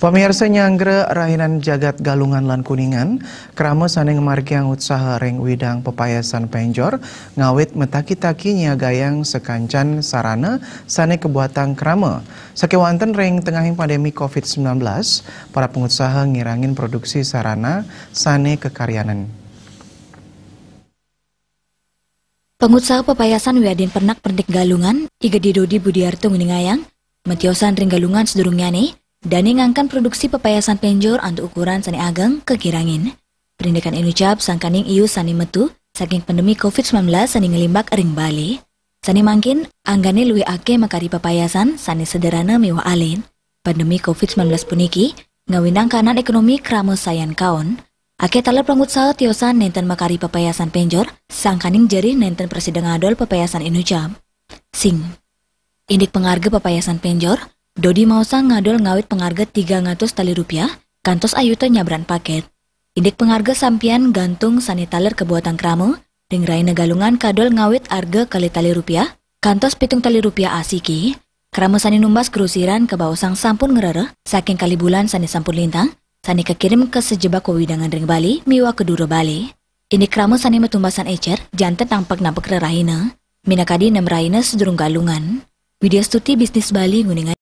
Pemirsa nyangre rahinan jagat galungan lan kuningan, kerama saneng margiang utsaha ring widang pepayasan penjor, ngawit metaki-taki nyagayang sekancan sarana sane kebuatan kerama. Sekewanten ring tengahing pandemi COVID-19, para pengusaha ngirangin produksi sarana sane kekaryanan. Pengusaha pepayasan Wiyadin Pernak Pernik Galungan, Iga Didodi Budiarto Ngeningayang, Metiosan galungan sedurungnya nih, dan ngangkan produksi pepayasan penjor untuk ukuran sani ageng kegirangin. Perindikan ucap sangkaning iu sani metu saking pandemi COVID-19 sani ngelimbak ring Bali. Sani mangkin anggani luwi ake makari pepayasan sani sederhana miwa alin. Pandemi COVID-19 puniki ngawinang kanan ekonomi kramo sayan kaon. Ake talar pengutsaha tiosan nenten makari pepayasan penjor sangkaning jari nenten presiden adol pepayasan ucap. Sing. Indik pengarga pepayasan penjor, Dodi mausang ngadol ngawit pengarga 300 tali rupiah, kantos ayu teh nyabran paket. Indik pengarga sampian gantung sanitaler kebuatan kramu, rai negalungan kadol ngawit arga kali tali rupiah, kantos pitung tali rupiah asiki, kramu sani numbas kerusiran ke bawah sang sampun ngerere, saking kali bulan sani sampun lintang, sani kekirim ke sejebak kewidangan ring Bali, miwa ke keduro Bali. Ini kramu sani metumbasan ecer, jantan nampak-nampak rerahina, minakadi nem raina sedurung galungan. Widya Stuti Bisnis Bali Nguningan